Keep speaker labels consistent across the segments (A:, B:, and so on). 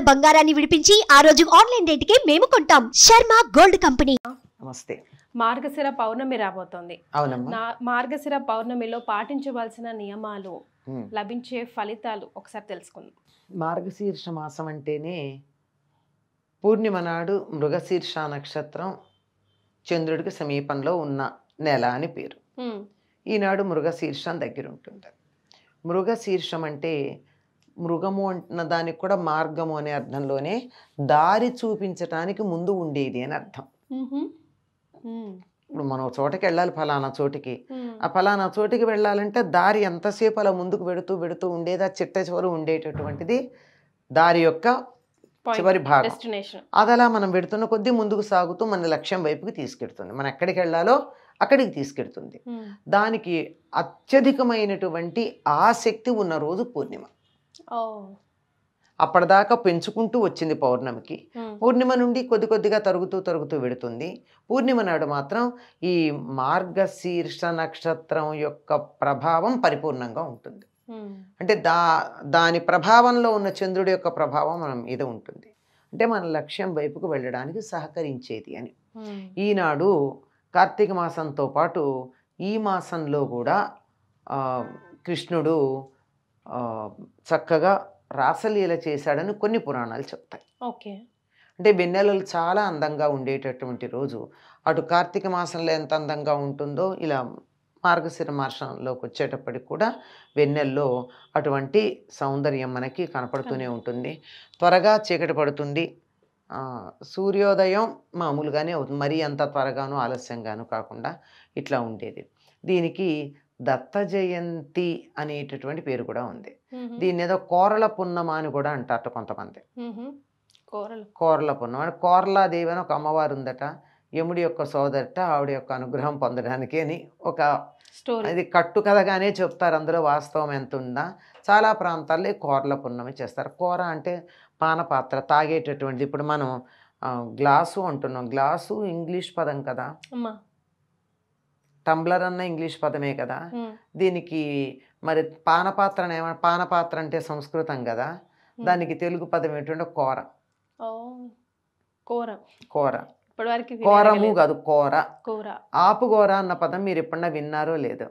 A: ఉన్న బంగారాన్ని విడిపించి ఆ రోజు ఆన్లైన్ కి మేము కొంటాం శర్మ గోల్డ్ కంపెనీ నమస్తే మార్గశిర పౌర్ణమి రాబోతోంది మార్గశిర పౌర్ణమిలో పాటించవలసిన నియమాలు లభించే ఫలితాలు ఒకసారి తెలుసుకుందాం మార్గశీర్ష మాసం అంటేనే పూర్ణిమ నాడు మృగశీర్ష నక్షత్రం చంద్రుడికి సమీపంలో ఉన్న నెల అని పేరు ఈనాడు మృగశీర్షం దగ్గర ఉంటుంది మృగశీర్షం అంటే మృగము అంటున్న దానికి కూడా మార్గము అనే అర్థంలోనే దారి చూపించటానికి ముందు ఉండేది అని అర్థం ఇప్పుడు మనం చోటకి వెళ్ళాలి ఫలానా చోటికి ఆ ఫలానా చోటికి వెళ్ళాలంటే దారి ఎంతసేపు అలా ముందుకు పెడుతూ పెడుతూ ఉండేది ఆ చిట్ట చివరి ఉండేటటువంటిది దారి యొక్క చివరి భాగం అది అలా మనం పెడుతున్న కొద్దీ ముందుకు సాగుతూ మన లక్ష్యం వైపుకి తీసుకెడుతుంది మనం ఎక్కడికి వెళ్ళాలో అక్కడికి తీసుకెడుతుంది దానికి అత్యధికమైనటువంటి ఆసక్తి ఉన్న రోజు పూర్ణిమ అప్పటిదాకా పెంచుకుంటూ వచ్చింది పౌర్ణమికి పూర్ణిమ నుండి కొద్ది కొద్దిగా తరుగుతూ తరుగుతూ వెడుతుంది పూర్ణిమ నాడు మాత్రం ఈ మార్గశీర్ష నక్షత్రం యొక్క ప్రభావం పరిపూర్ణంగా ఉంటుంది అంటే దా దాని ప్రభావంలో ఉన్న చంద్రుడి యొక్క ప్రభావం మనం మీద ఉంటుంది అంటే మన లక్ష్యం వైపుకు వెళ్ళడానికి సహకరించేది అని ఈనాడు కార్తీక మాసంతో పాటు ఈ మాసంలో కూడా కృష్ణుడు చక్కగా రాసలీల చేశాడని కొన్ని పురాణాలు చెప్తాయి ఓకే అంటే వెన్నెలలు చాలా అందంగా ఉండేటటువంటి రోజు అటు కార్తీక మాసంలో ఎంత అందంగా ఉంటుందో ఇలా మార్గశిర మార్షంలోకి వచ్చేటప్పటికి కూడా వెన్నెల్లో అటువంటి సౌందర్యం మనకి కనపడుతూనే ఉంటుంది త్వరగా చీకటి పడుతుంది సూర్యోదయం మామూలుగానే అవుతుంది మరీ అంత త్వరగాను ఆలస్యంగాను కాకుండా ఇట్లా ఉండేది దీనికి దత్త జయంతి అనేటటువంటి పేరు కూడా ఉంది దీని ఏదో కోరల పున్నమ అని కూడా అంటారట కొంతమంది కోరల పున్నమ అంటే కోరలా దేవి అని ఒక అమ్మవారు ఉందట యముడి యొక్క సోదరుట ఆవిడ యొక్క అనుగ్రహం పొందడానికి అని ఒక అది కట్టు కథగానే చెప్తారు అందులో వాస్తవం ఎంత ఉందా చాలా ప్రాంతాల్లో కోరల పున్నమి చేస్తారు కూర అంటే పానపాత్ర తాగేటటువంటిది ఇప్పుడు మనం గ్లాసు అంటున్నాం గ్లాసు ఇంగ్లీష్ పదం కదా టంబ్లర్ అన్న ఇంగ్లీష్ పదమే కదా దీనికి మరి పానపాత్ర ఏమన్నా పానపాత్ర అంటే సంస్కృతం కదా దానికి తెలుగు పదం ఏంటంటే కోర కోర కోర
B: కోరము కాదు కోర
A: కోర ఆపుగోర అన్న పదం మీరు ఎప్పుడన్నా విన్నారో లేదో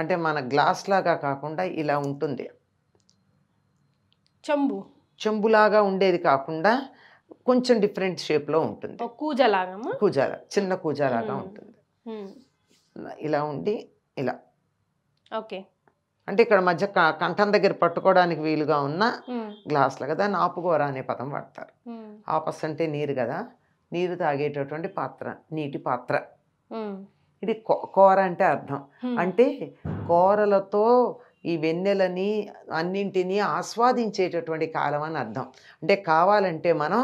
A: అంటే మన గ్లాస్ లాగా కాకుండా ఇలా ఉంటుంది చెంబు చెంబులాగా ఉండేది కాకుండా కొంచెం డిఫరెంట్ షేప్లో ఉంటుంది కూజలాగా కూజాలా చిన్న కూజాలాగా ఉంటుంది ఇలా ఉండి ఇలా ఓకే అంటే ఇక్కడ మధ్య కంఠం దగ్గర పట్టుకోవడానికి వీలుగా ఉన్న గ్లాసులు కదా నాపుగోర అనే పదం వాడతారు ఆపస్ అంటే నీరు కదా నీరు తాగేటటువంటి పాత్ర నీటి పాత్ర ఇది కూర అంటే అర్థం అంటే కూరలతో ఈ వెన్నెలని అన్నింటినీ ఆస్వాదించేటటువంటి కాలం అని అర్థం అంటే కావాలంటే మనం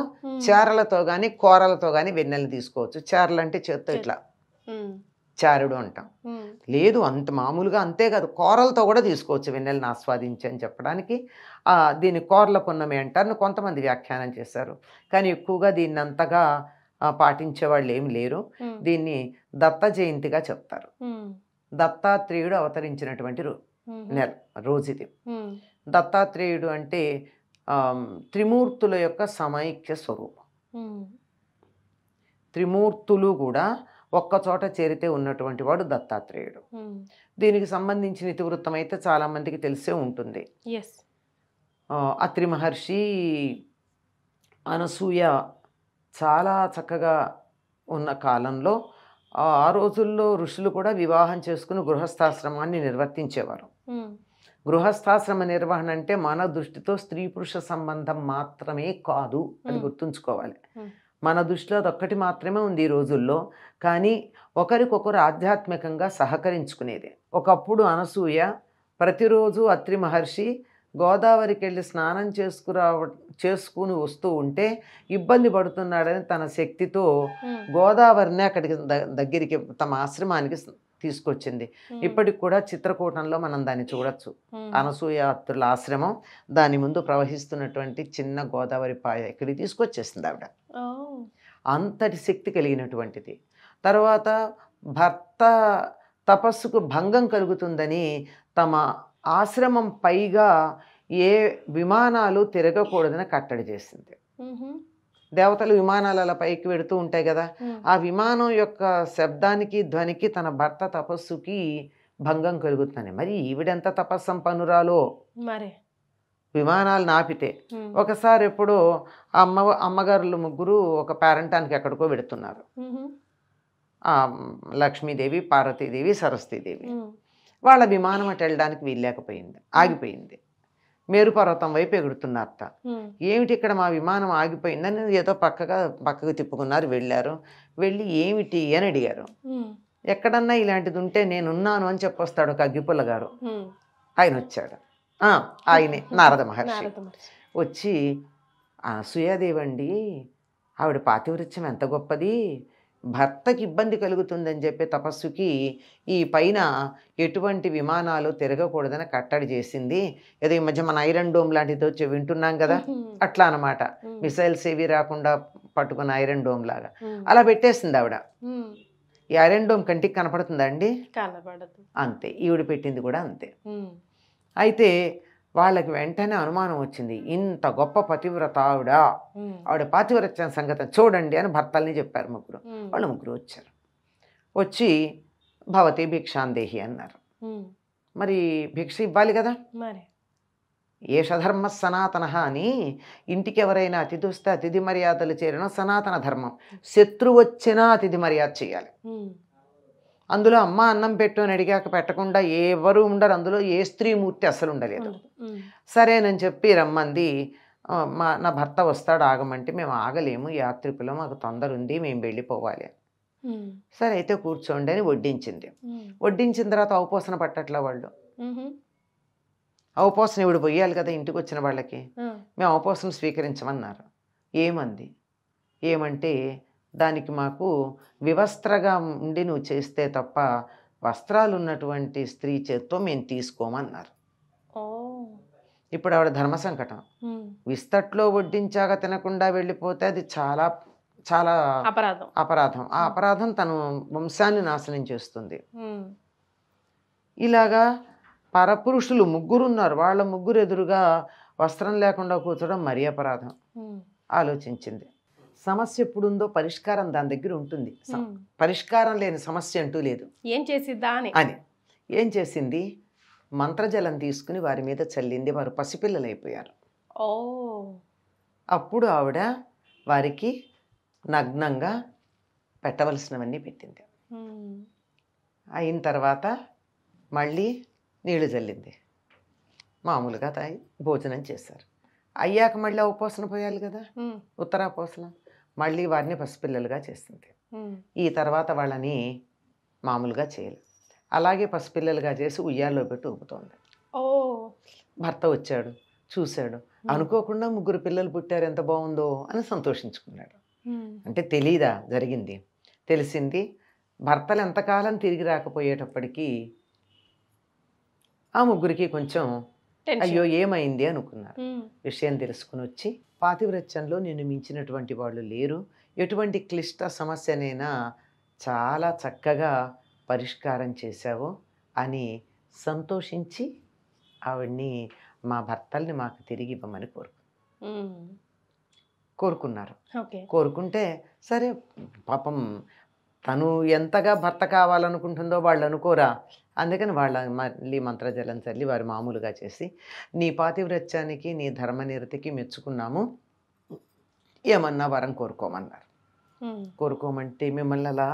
A: చేరలతో కానీ కూరలతో కానీ వెన్నెలు తీసుకోవచ్చు చేరలంటే చేత్తో ఇట్లా చారుడు అంటాం లేదు అంత మామూలుగా అంతే కాదు కూరలతో కూడా తీసుకోవచ్చు వెన్నెలను ఆస్వాదించి అని చెప్పడానికి దీన్ని కూరల పున్నమి అంటారు కొంతమంది వ్యాఖ్యానం చేశారు కానీ ఎక్కువగా దీన్ని అంతగా పాటించే వాళ్ళు ఏమి లేరు దీన్ని దత్త జయంతిగా చెప్తారు దత్తాత్రేయుడు అవతరించినటువంటి రో నెల రోజు ఇది దత్తాత్రేయుడు అంటే త్రిమూర్తుల యొక్క సమైక్య స్వరూపం త్రిమూర్తులు కూడా ఒక్కచోట చేరితే ఉన్నటువంటి వాడు దత్తాత్రేయుడు దీనికి సంబంధించిన ఇతివృత్తం అయితే చాలామందికి తెలిసే ఉంటుంది అత్రి మహర్షి అనసూయ చాలా చక్కగా ఉన్న కాలంలో ఆ రోజుల్లో ఋషులు కూడా వివాహం చేసుకుని గృహస్థాశ్రమాన్ని నిర్వర్తించేవారు గృహస్థాశ్రమ నిర్వహణ అంటే మన దృష్టితో స్త్రీ పురుష సంబంధం మాత్రమే కాదు అని గుర్తుంచుకోవాలి మన దృష్టిలో ఒక్కటి మాత్రమే ఉంది ఈ రోజుల్లో కానీ ఒకరికొకరు ఆధ్యాత్మికంగా సహకరించుకునేది ఒకప్పుడు అనసూయ ప్రతిరోజు అత్రి మహర్షి గోదావరికి వెళ్ళి స్నానం చేసుకురావ చేసుకుని వస్తూ ఉంటే ఇబ్బంది పడుతున్నాడని తన శక్తితో గోదావరిని అక్కడికి దగ్గరికి తమ ఆశ్రమానికి తీసుకొచ్చింది ఇప్పటికి కూడా చిత్రకూటంలో మనం దాన్ని చూడొచ్చు అనసూయ అత్రుల ఆశ్రమం దాని ముందు ప్రవహిస్తున్నటువంటి చిన్న గోదావరి పాయ ఇక్కడికి తీసుకొచ్చేసింది ఆవిడ అంతటి శక్తి కలిగినటువంటిది తర్వాత భర్త తపస్సుకు భంగం కలుగుతుందని తమ ఆశ్రమం పైగా ఏ విమానాలు తిరగకూడదని కట్టడి చేసింది దేవతలు విమానాలు అలా పైకి పెడుతూ ఉంటాయి కదా ఆ విమానం యొక్క శబ్దానికి ధ్వనికి తన భర్త తపస్సుకి భంగం కలుగుతుంది మరి ఈవిడెంత తపస్సం పనురాలో మరి విమానాలను ఆపితే ఒకసారి ఎప్పుడో అమ్మ అమ్మగారులు ముగ్గురు ఒక పేరంటానికి ఎక్కడికో వెడుతున్నారు లక్ష్మీదేవి పార్వతీదేవి సరస్వతీదేవి వాళ్ళ విమానం అటు వెళ్ళడానికి వీల్లేకపోయింది ఆగిపోయింది మేరు పర్వతం వైపు ఎగురుతున్నారట ఏమిటి ఇక్కడ మా విమానం ఆగిపోయిందని ఏదో పక్కగా పక్కకు తిప్పుకున్నారు వెళ్ళారు వెళ్ళి ఏమిటి అని అడిగారు ఎక్కడన్నా ఇలాంటిది ఉంటే నేనున్నాను అని చెప్పొస్తాడు ఒక అగ్గిపుల్ల గారు ఆయన వచ్చాడు ఆయనే నారద మహర్షి వచ్చి సూయాదేవి అండి ఆవిడ పాతివృత్యం ఎంత గొప్పది భర్తకి ఇబ్బంది కలుగుతుందని చెప్పే తపస్సుకి ఈ పైన ఎటువంటి విమానాలు తిరగకూడదని కట్టడి చేసింది ఏదో ఈ మధ్య మన ఐరన్ డోమ్ లాంటిదో వింటున్నాం కదా అట్లా అనమాట మిసైల్స్ ఏవి రాకుండా పట్టుకున్న ఐరన్ డోమ్ లాగా అలా పెట్టేసింది ఆవిడ ఈ ఐరన్ డోమ్ కంటికి కనపడుతుందా అండి అంతే ఈవిడ పెట్టింది కూడా అంతే అయితే వాళ్ళకి వెంటనే అనుమానం వచ్చింది ఇంత గొప్ప పతివ్రత ఆవిడ ఆవిడ పాతివ్రత్యం సంగతి చూడండి అని భర్తల్ని చెప్పారు ముగ్గురు వాళ్ళు ముగ్గురు వచ్చారు వచ్చి భవతి భిక్షాందేహి అన్నారు మరి భిక్ష ఇవ్వాలి కదా ఏషధర్మ సనాతన అని ఇంటికి ఎవరైనా అతిథి వస్తే అతిథి మర్యాదలు చేరిన సనాతన ధర్మం శత్రువు వచ్చినా అతిథి మర్యాద చేయాలి అందులో అమ్మ అన్నం పెట్టు అని అడిగాక పెట్టకుండా ఎవరు ఉండరు అందులో ఏ స్త్రీమూర్తి అసలు ఉండలేదు సరేనని చెప్పి రమ్మంది మా నా భర్త వస్తాడు ఆగమంటే మేము ఆగలేము యాత్రికులు మాకు తొందర ఉంది మేము వెళ్ళిపోవాలి సరే అయితే కూర్చోండి అని వడ్డించింది వడ్డించిన తర్వాత అవపోసన పట్టట్లా వాళ్ళు అవపోసన ఇవిడు పోయాలి కదా ఇంటికి వచ్చిన వాళ్ళకి మేము అవపోసన స్వీకరించమన్నారు ఏమంది ఏమంటే దానికి మాకు వివస్త్రగా ఉండి నువ్వు చేస్తే తప్ప వస్త్రాలు ఉన్నటువంటి స్త్రీ చేత్తో మేము తీసుకోమన్నారు ఇప్పుడు ఆవిడ ధర్మ సంకటం విస్తట్లో వడ్డించాక తినకుండా వెళ్ళిపోతే అది చాలా చాలా అపరాధం అపరాధం ఆ అపరాధం తను వంశాన్ని నాశనం చేస్తుంది ఇలాగా పరపురుషులు ముగ్గురు ఉన్నారు వాళ్ళ ముగ్గురు ఎదురుగా వస్త్రం లేకుండా కూర్చోడం మరీ అపరాధం ఆలోచించింది సమస్య ఎప్పుడుందో పరిష్కారం దాని దగ్గర ఉంటుంది పరిష్కారం లేని సమస్య అంటూ లేదు ఏం చేసిద్దా అని అని ఏం చేసింది మంత్రజలం తీసుకుని వారి మీద చల్లింది వారు పసిపిల్లలు అయిపోయారు ఓ అప్పుడు ఆవిడ వారికి నగ్నంగా పెట్టవలసినవన్నీ పెట్టింది అయిన తర్వాత మళ్ళీ నీళ్లు చల్లింది మామూలుగా తాయి భోజనం చేశారు అయ్యాక మళ్ళీ ఉపోసన పోయాలి కదా ఉత్తరాపోసన మళ్ళీ వారిని పసిపిల్లలుగా చేస్తుంది ఈ తర్వాత వాళ్ళని మామూలుగా చేయలేదు అలాగే పసిపిల్లలుగా చేసి ఉయ్యాల్లో పెట్టి ఊపుతోంది ఓ భర్త వచ్చాడు చూశాడు అనుకోకుండా ముగ్గురు పిల్లలు పుట్టారు ఎంత బాగుందో అని సంతోషించుకున్నాడు అంటే తెలీదా జరిగింది తెలిసింది భర్తలు ఎంతకాలం తిరిగి రాకపోయేటప్పటికీ ఆ ముగ్గురికి కొంచెం అయ్యో ఏమైంది అనుకున్నారు విషయం తెలుసుకుని వచ్చి పాతివ్రత్యంలో నేను మించినటువంటి వాళ్ళు లేరు ఎటువంటి క్లిష్ట సమస్యనైనా చాలా చక్కగా పరిష్కారం చేశావు అని సంతోషించి ఆవిడ్ని మా భర్తల్ని మాకు తిరిగి ఇవ్వమని కోరుకు కోరుకున్నారు కోరుకుంటే సరే పాపం తను ఎంతగా భర్త కావాలనుకుంటుందో వాళ్ళు అనుకోరా అందుకని వాళ్ళ మళ్ళీ మంత్రజలం చల్లి వారు మామూలుగా చేసి నీ పాతివ్రత్యానికి నీ ధర్మనిరతికి మెచ్చుకున్నాము ఏమన్నా వరం కోరుకోమన్నారు కోరుకోమంటే మిమ్మల్ని అలా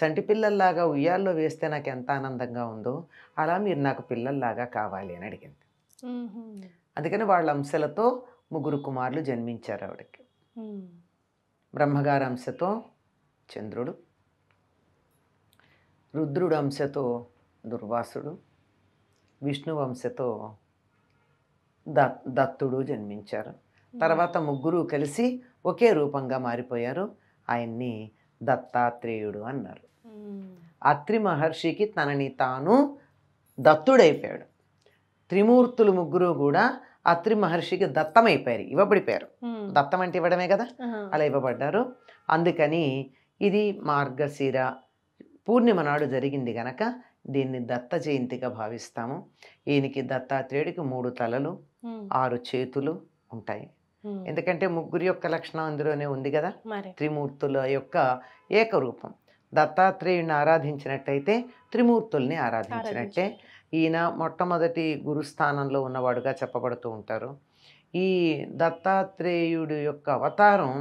A: చంటి పిల్లల్లాగా ఉయ్యాల్లో వేస్తే నాకు ఎంత ఆనందంగా ఉందో అలా మీరు నాకు పిల్లల్లాగా కావాలి అని అడిగింది అందుకని వాళ్ళ అంశలతో ముగ్గురు కుమారులు జన్మించారు ఆవిడకి బ్రహ్మగారి అంశతో చంద్రుడు రుద్రుడు అంశతో దుర్వాసుడు విష్ణు ద దత్తుడు జన్మించారు తర్వాత ముగ్గురు కలిసి ఒకే రూపంగా మారిపోయారు ఆయన్ని దత్తాత్రేయుడు అన్నారు అత్రి మహర్షికి తనని తాను దత్తుడైపోయాడు త్రిమూర్తులు ముగ్గురు కూడా అత్రి మహర్షికి దత్తమైపోయారు ఇవ్వబడిపోయారు దత్తం అంటే ఇవ్వడమే కదా అలా ఇవ్వబడ్డారు అందుకని ఇది మార్గశిర పూర్ణిమ నాడు జరిగింది గనక దీన్ని దత్త జయంతిగా భావిస్తాము ఈయనకి దత్తాత్రేయుడికి మూడు తలలు ఆరు చేతులు ఉంటాయి ఎందుకంటే ముగ్గురు యొక్క లక్షణం అందులోనే ఉంది కదా త్రిమూర్తుల యొక్క ఏకరూపం దత్తాత్రేయుడిని ఆరాధించినట్టయితే త్రిమూర్తుల్ని ఆరాధించినట్టే ఈయన మొట్టమొదటి గురుస్థానంలో ఉన్నవాడుగా చెప్పబడుతూ ఉంటారు ఈ దత్తాత్రేయుడు యొక్క అవతారం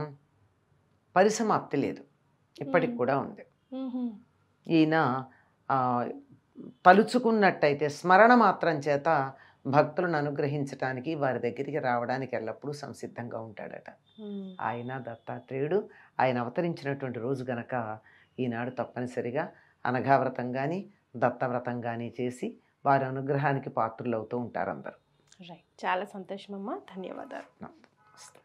A: పరిసమాప్తి లేదు ఇప్పటికి కూడా ఉంది ఈయన తలుచుకున్నట్టయితే స్మరణ మాత్రం చేత భక్తులను అనుగ్రహించడానికి వారి దగ్గరికి రావడానికి ఎల్లప్పుడూ సంసిద్ధంగా ఉంటాడట ఆయన దత్తాత్రేయుడు ఆయన అవతరించినటువంటి రోజు గనక ఈనాడు తప్పనిసరిగా అనఘావ్రతం కానీ దత్తవ్రతం కానీ చేసి వారి అనుగ్రహానికి అవుతూ ఉంటారు అందరూ రైట్ చాలా సంతోషం అమ్మా ధన్యవాదాలు